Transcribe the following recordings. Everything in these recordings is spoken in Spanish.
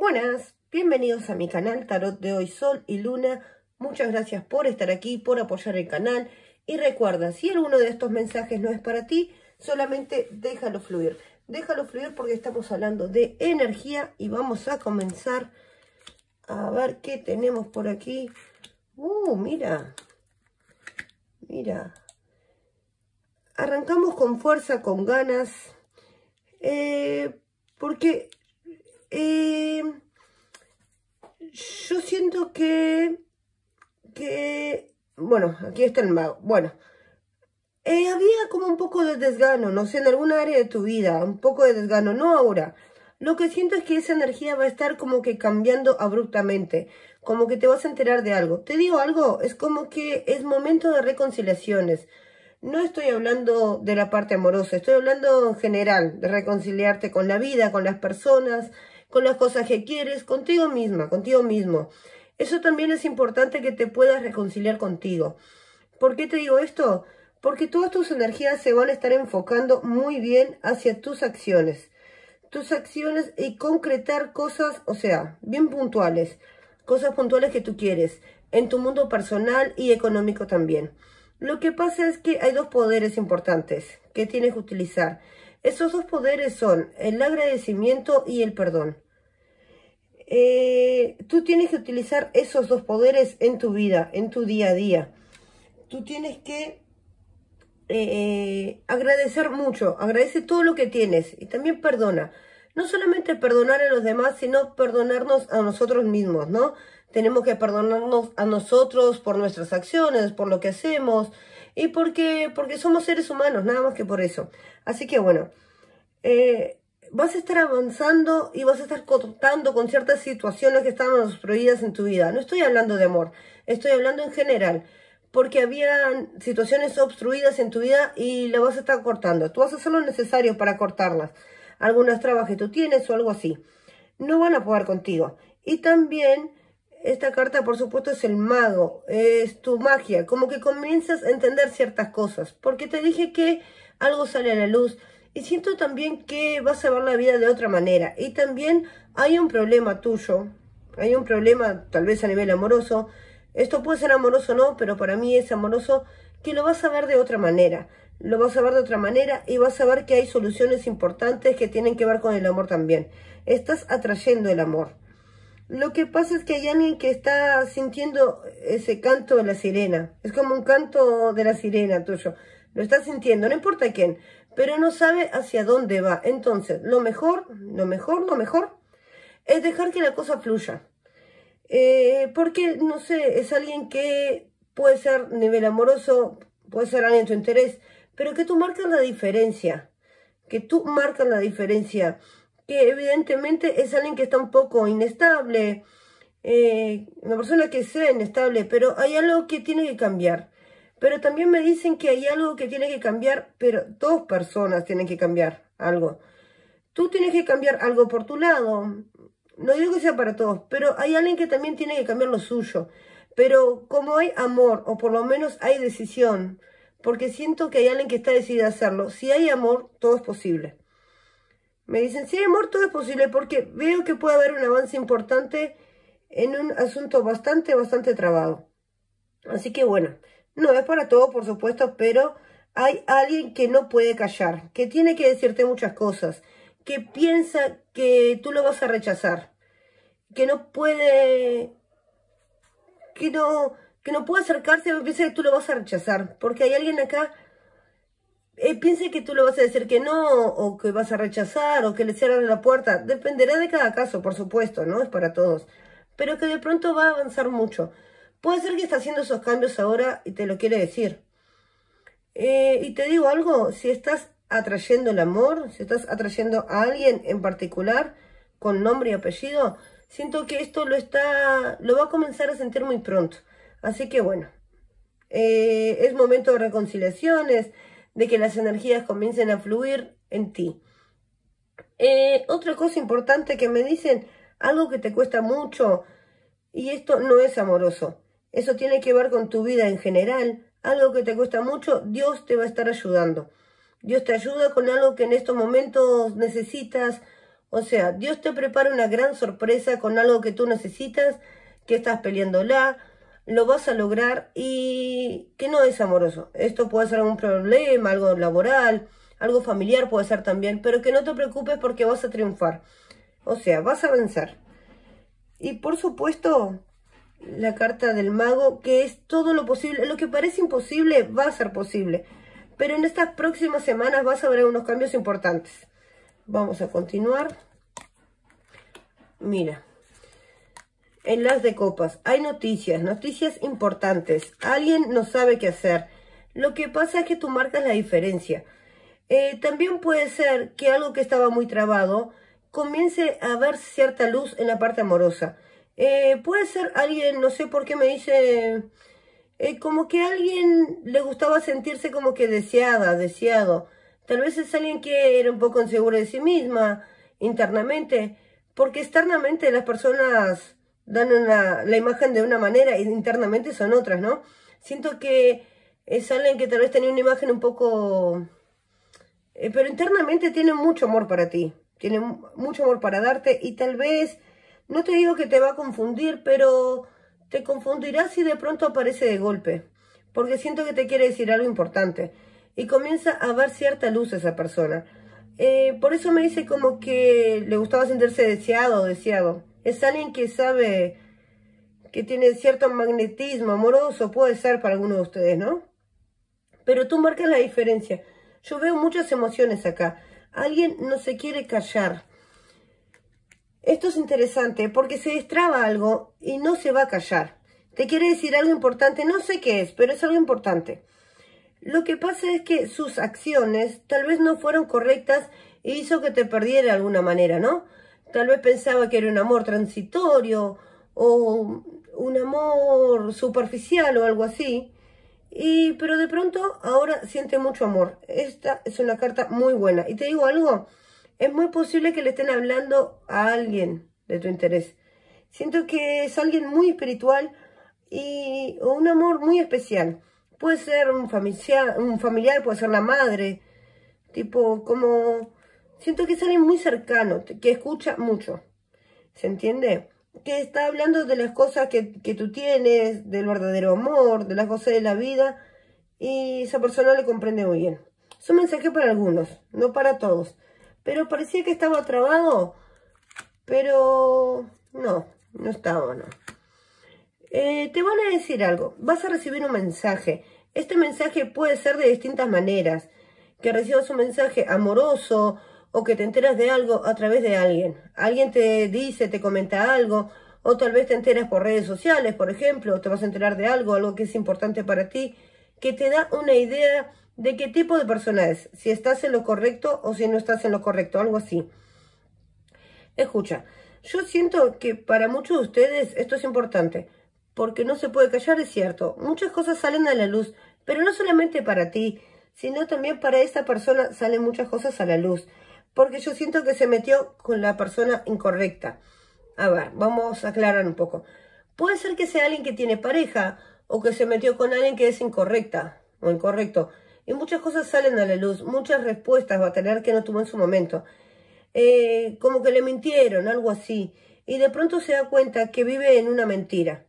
Buenas, bienvenidos a mi canal Tarot de hoy Sol y Luna. Muchas gracias por estar aquí, por apoyar el canal. Y recuerda, si alguno de estos mensajes no es para ti, solamente déjalo fluir. Déjalo fluir porque estamos hablando de energía y vamos a comenzar a ver qué tenemos por aquí. ¡Uh, mira! Mira. Arrancamos con fuerza, con ganas, eh, porque eh, yo siento que, que, bueno, aquí está el mago, bueno, eh, había como un poco de desgano, no sé, en alguna área de tu vida, un poco de desgano, no ahora. Lo que siento es que esa energía va a estar como que cambiando abruptamente, como que te vas a enterar de algo. Te digo algo, es como que es momento de reconciliaciones. No estoy hablando de la parte amorosa, estoy hablando en general, de reconciliarte con la vida, con las personas, con las cosas que quieres, contigo misma, contigo mismo. Eso también es importante que te puedas reconciliar contigo. ¿Por qué te digo esto? Porque todas tus energías se van a estar enfocando muy bien hacia tus acciones. Tus acciones y concretar cosas, o sea, bien puntuales. Cosas puntuales que tú quieres en tu mundo personal y económico también. Lo que pasa es que hay dos poderes importantes que tienes que utilizar. Esos dos poderes son el agradecimiento y el perdón. Eh, tú tienes que utilizar esos dos poderes en tu vida, en tu día a día. Tú tienes que eh, eh, agradecer mucho, agradece todo lo que tienes y también perdona. No solamente perdonar a los demás, sino perdonarnos a nosotros mismos, ¿no? tenemos que perdonarnos a nosotros por nuestras acciones, por lo que hacemos y porque, somos seres humanos, nada más que por eso. Así que bueno, eh, vas a estar avanzando y vas a estar cortando con ciertas situaciones que estaban obstruidas en tu vida. No estoy hablando de amor, estoy hablando en general. Porque habían situaciones obstruidas en tu vida y la vas a estar cortando. Tú vas a hacer lo necesario para cortarlas. Algunas trabas que tú tienes o algo así. No van a poder contigo. Y también esta carta, por supuesto, es el mago, es tu magia, como que comienzas a entender ciertas cosas, porque te dije que algo sale a la luz y siento también que vas a ver la vida de otra manera y también hay un problema tuyo, hay un problema tal vez a nivel amoroso, esto puede ser amoroso o no, pero para mí es amoroso que lo vas a ver de otra manera, lo vas a ver de otra manera y vas a ver que hay soluciones importantes que tienen que ver con el amor también, estás atrayendo el amor. Lo que pasa es que hay alguien que está sintiendo ese canto de la sirena. Es como un canto de la sirena tuyo. Lo está sintiendo, no importa quién, pero no sabe hacia dónde va. Entonces, lo mejor, lo mejor, lo mejor es dejar que la cosa fluya. Eh, porque, no sé, es alguien que puede ser nivel amoroso, puede ser alguien de tu interés, pero que tú marcas la diferencia. Que tú marcas la diferencia que evidentemente es alguien que está un poco inestable, eh, una persona que sea inestable, pero hay algo que tiene que cambiar. Pero también me dicen que hay algo que tiene que cambiar, pero dos personas tienen que cambiar algo. Tú tienes que cambiar algo por tu lado. No digo que sea para todos, pero hay alguien que también tiene que cambiar lo suyo. Pero como hay amor, o por lo menos hay decisión, porque siento que hay alguien que está decidido a hacerlo, si hay amor, todo es posible. Me dicen, sí, amor, todo es posible porque veo que puede haber un avance importante en un asunto bastante, bastante trabado. Así que bueno, no es para todo, por supuesto, pero hay alguien que no puede callar, que tiene que decirte muchas cosas, que piensa que tú lo vas a rechazar, que no puede, que no, que no puede acercarse, piensa que tú lo vas a rechazar, porque hay alguien acá eh, piense que tú le vas a decir que no, o que vas a rechazar, o que le cierran la puerta. Dependerá de cada caso, por supuesto, ¿no? Es para todos. Pero que de pronto va a avanzar mucho. Puede ser que está haciendo esos cambios ahora y te lo quiere decir. Eh, y te digo algo, si estás atrayendo el amor, si estás atrayendo a alguien en particular, con nombre y apellido, siento que esto lo está, lo va a comenzar a sentir muy pronto. Así que bueno, eh, es momento de reconciliaciones, de que las energías comiencen a fluir en ti. Eh, otra cosa importante que me dicen, algo que te cuesta mucho, y esto no es amoroso, eso tiene que ver con tu vida en general, algo que te cuesta mucho, Dios te va a estar ayudando. Dios te ayuda con algo que en estos momentos necesitas, o sea, Dios te prepara una gran sorpresa con algo que tú necesitas, que estás peleándola, lo vas a lograr y que no es amoroso. Esto puede ser algún problema, algo laboral, algo familiar puede ser también, pero que no te preocupes porque vas a triunfar. O sea, vas a vencer. Y por supuesto, la carta del mago, que es todo lo posible, lo que parece imposible va a ser posible. Pero en estas próximas semanas vas a ver unos cambios importantes. Vamos a continuar. Mira, en las de copas. Hay noticias, noticias importantes. Alguien no sabe qué hacer. Lo que pasa es que tú marcas la diferencia. Eh, también puede ser que algo que estaba muy trabado comience a ver cierta luz en la parte amorosa. Eh, puede ser alguien, no sé por qué me dice, eh, como que a alguien le gustaba sentirse como que deseada, deseado. Tal vez es alguien que era un poco inseguro de sí misma internamente, porque externamente las personas dan la imagen de una manera e internamente son otras, ¿no? Siento que es alguien que tal vez tenía una imagen un poco... Eh, pero internamente tiene mucho amor para ti, tiene mucho amor para darte y tal vez, no te digo que te va a confundir, pero te confundirás si de pronto aparece de golpe, porque siento que te quiere decir algo importante y comienza a ver cierta luz a esa persona. Eh, por eso me dice como que le gustaba sentirse deseado o deseado. Es alguien que sabe que tiene cierto magnetismo amoroso, puede ser para alguno de ustedes, ¿no? Pero tú marcas la diferencia. Yo veo muchas emociones acá. Alguien no se quiere callar. Esto es interesante porque se destraba algo y no se va a callar. Te quiere decir algo importante, no sé qué es, pero es algo importante. Lo que pasa es que sus acciones tal vez no fueron correctas e hizo que te perdiera de alguna manera, ¿no? Tal vez pensaba que era un amor transitorio o un amor superficial o algo así. Y, pero de pronto ahora siente mucho amor. Esta es una carta muy buena. Y te digo algo, es muy posible que le estén hablando a alguien de tu interés. Siento que es alguien muy espiritual y o un amor muy especial. Puede ser un familiar, un familiar, puede ser la madre, tipo como Siento que es alguien muy cercano, que escucha mucho. ¿Se entiende? Que está hablando de las cosas que, tú tienes, del verdadero amor, de las cosas de la vida. Y esa persona le comprende muy bien. Es un mensaje para algunos, no para todos. Pero parecía que estaba trabado. Pero no, no estaba, no. Eh, te van a decir algo. Vas a recibir un mensaje. Este mensaje puede ser de distintas maneras. Que recibas un mensaje amoroso, o que te enteras de algo a través de alguien. Alguien te dice, te comenta algo, o tal vez te enteras por redes sociales, por ejemplo, te vas a enterar de algo, algo que es importante para ti, que te da una idea de qué tipo de persona es, si estás en lo correcto o si no estás en lo correcto, algo así. Escucha, yo siento que para muchos de ustedes esto es importante, porque no se puede callar, es cierto, muchas cosas salen a la luz, pero no solamente para ti, sino también para esta persona salen muchas cosas a la luz porque yo siento que se metió con la persona incorrecta. A ver, vamos a aclarar un poco. Puede ser que sea alguien que tiene pareja o que se metió con alguien que es incorrecta o incorrecto. Y muchas cosas salen a la luz, muchas respuestas va a tener que no tuvo en su momento. Eh, como que le mintieron, algo así. Y de pronto se da cuenta que vive en una mentira.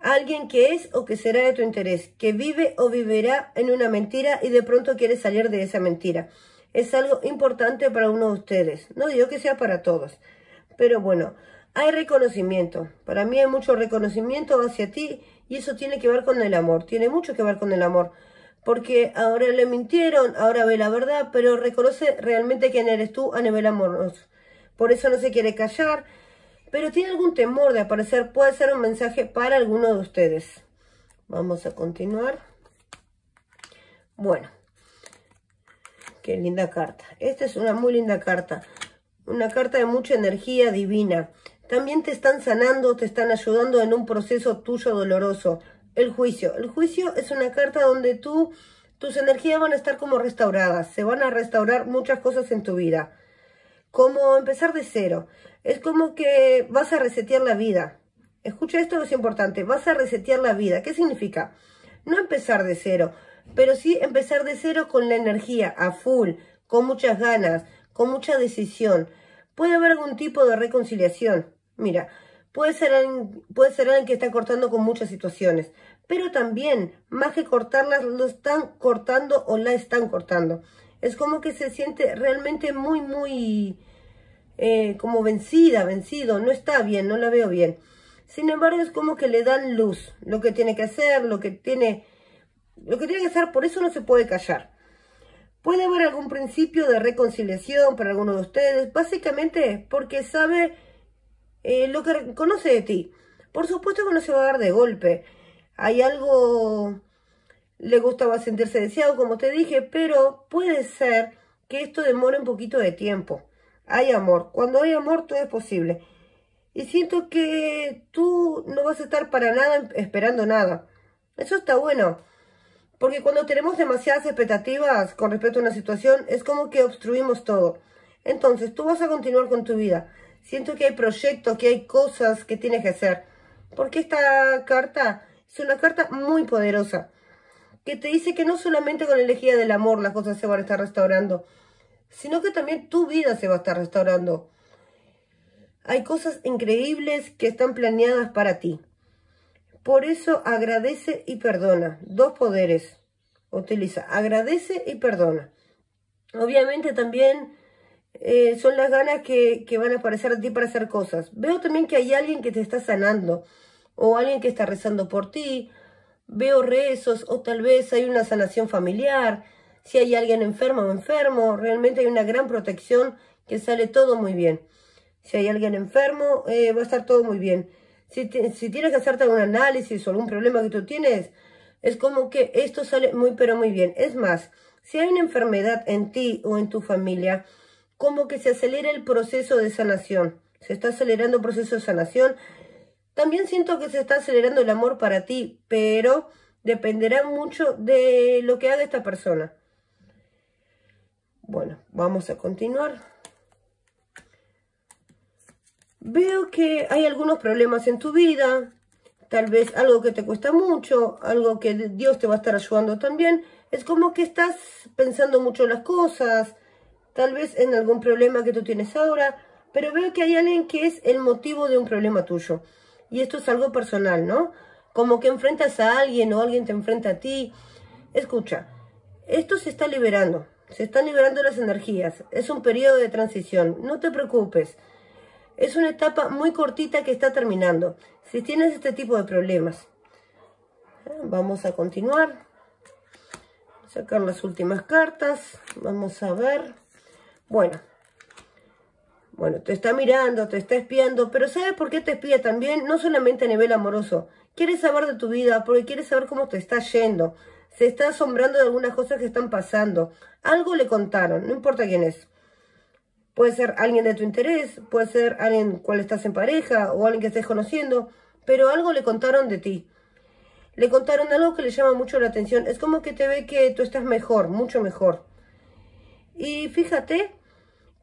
Alguien que es o que será de tu interés, que vive o vivirá en una mentira y de pronto quiere salir de esa mentira es algo importante para uno de ustedes. No digo que sea para todos, pero bueno, hay reconocimiento. Para mí hay mucho reconocimiento hacia ti y eso tiene que ver con el amor, tiene mucho que ver con el amor. Porque ahora le mintieron, ahora ve la verdad, pero reconoce realmente quién eres tú a nivel amoroso. Por eso no se quiere callar, pero tiene algún temor de aparecer, puede ser un mensaje para alguno de ustedes. Vamos a continuar. Bueno, Qué linda carta. Esta es una muy linda carta. Una carta de mucha energía divina. También te están sanando, te están ayudando en un proceso tuyo doloroso. El juicio. El juicio es una carta donde tú, tus energías van a estar como restauradas. Se van a restaurar muchas cosas en tu vida. Como empezar de cero. Es como que vas a resetear la vida. Escucha esto, es importante. Vas a resetear la vida. ¿Qué significa? No empezar de cero pero sí empezar de cero con la energía, a full, con muchas ganas, con mucha decisión. Puede haber algún tipo de reconciliación. Mira, puede ser, alguien, puede ser alguien que está cortando con muchas situaciones, pero también, más que cortarlas, lo están cortando o la están cortando. Es como que se siente realmente muy, muy eh, como vencida, vencido, no está bien, no la veo bien. Sin embargo, es como que le dan luz, lo que tiene que hacer, lo que tiene lo que tiene que hacer, por eso no se puede callar. Puede haber algún principio de reconciliación para alguno de ustedes, básicamente porque sabe eh, lo que conoce de ti. Por supuesto que no se va a dar de golpe. Hay algo, le gustaba sentirse deseado, como te dije, pero puede ser que esto demore un poquito de tiempo. Hay amor. Cuando hay amor, todo es posible. Y siento que tú no vas a estar para nada esperando nada. Eso está bueno. Porque cuando tenemos demasiadas expectativas con respecto a una situación, es como que obstruimos todo. Entonces, tú vas a continuar con tu vida. Siento que hay proyectos, que hay cosas que tienes que hacer. Porque esta carta es una carta muy poderosa. Que te dice que no solamente con la energía del amor las cosas se van a estar restaurando. Sino que también tu vida se va a estar restaurando. Hay cosas increíbles que están planeadas para ti. Por eso agradece y perdona. Dos poderes utiliza. Agradece y perdona. Obviamente también eh, son las ganas que, van a aparecer a ti para hacer cosas. Veo también que hay alguien que te está sanando o alguien que está rezando por ti. Veo rezos o tal vez hay una sanación familiar. Si hay alguien enfermo o enfermo, realmente hay una gran protección que sale todo muy bien. Si hay alguien enfermo, eh, va a estar todo muy bien. Si, tienes que hacerte algún análisis o algún problema que tú tienes, es como que esto sale muy pero muy bien. Es más, si hay una enfermedad en ti o en tu familia, como que se acelera el proceso de sanación. Se está acelerando el proceso de sanación. También siento que se está acelerando el amor para ti, pero dependerá mucho de lo que haga esta persona. Bueno, vamos a continuar. Veo que hay algunos problemas en tu vida, tal vez algo que te cuesta mucho, algo que Dios te va a estar ayudando también. Es como que estás pensando mucho las cosas, tal vez en algún problema que tú tienes ahora, pero veo que hay alguien que es el motivo de un problema tuyo. Y esto es algo personal, ¿no? Como que enfrentas a alguien o alguien te enfrenta a ti. Escucha, esto se está liberando, se están liberando las energías, es un periodo de transición, no te preocupes. Es una etapa muy cortita que está terminando. Si tienes este tipo de problemas, vamos a continuar. Sacar las últimas cartas. Vamos a ver. Bueno. Bueno, te está mirando, te está espiando, pero ¿sabes por qué te espía también? No solamente a nivel amoroso. Quiere saber de tu vida, porque quiere saber cómo te está yendo. Se está asombrando de algunas cosas que están pasando. Algo le contaron, no importa quién es. Puede ser alguien de tu interés, puede ser alguien cual estás en pareja o alguien que estés conociendo, pero algo le contaron de ti. Le contaron algo que le llama mucho la atención. Es como que te ve que tú estás mejor, mucho mejor. Y fíjate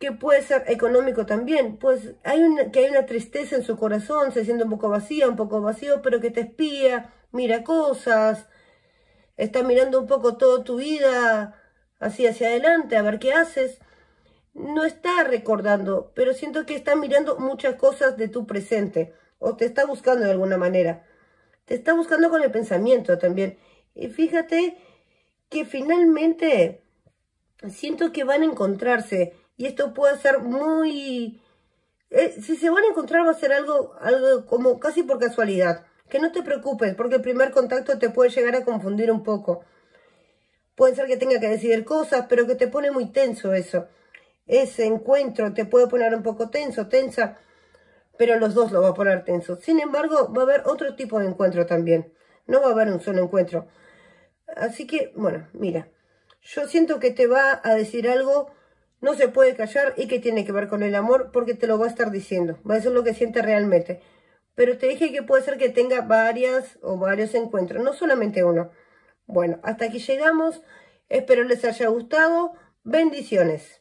que puede ser económico también, pues hay una, que hay una tristeza en su corazón, se siente un poco vacía, un poco vacío, pero que te espía, mira cosas, está mirando un poco toda tu vida, así hacia adelante, a ver qué haces no está recordando, pero siento que está mirando muchas cosas de tu presente o te está buscando de alguna manera. Te está buscando con el pensamiento también. Y fíjate que finalmente siento que van a encontrarse y esto puede ser muy... Eh, si se van a encontrar va a ser algo, algo como casi por casualidad. Que no te preocupes porque el primer contacto te puede llegar a confundir un poco. Puede ser que tenga que decidir cosas, pero que te pone muy tenso eso ese encuentro te puede poner un poco tenso, tensa, pero los dos lo va a poner tenso. Sin embargo, va a haber otro tipo de encuentro también. No va a haber un solo encuentro. Así que, bueno, mira, yo siento que te va a decir algo, no se puede callar y que tiene que ver con el amor porque te lo va a estar diciendo, va a decir lo que siente realmente. Pero te dije que puede ser que tenga varias o varios encuentros, no solamente uno. Bueno, hasta aquí llegamos, espero les haya gustado, bendiciones.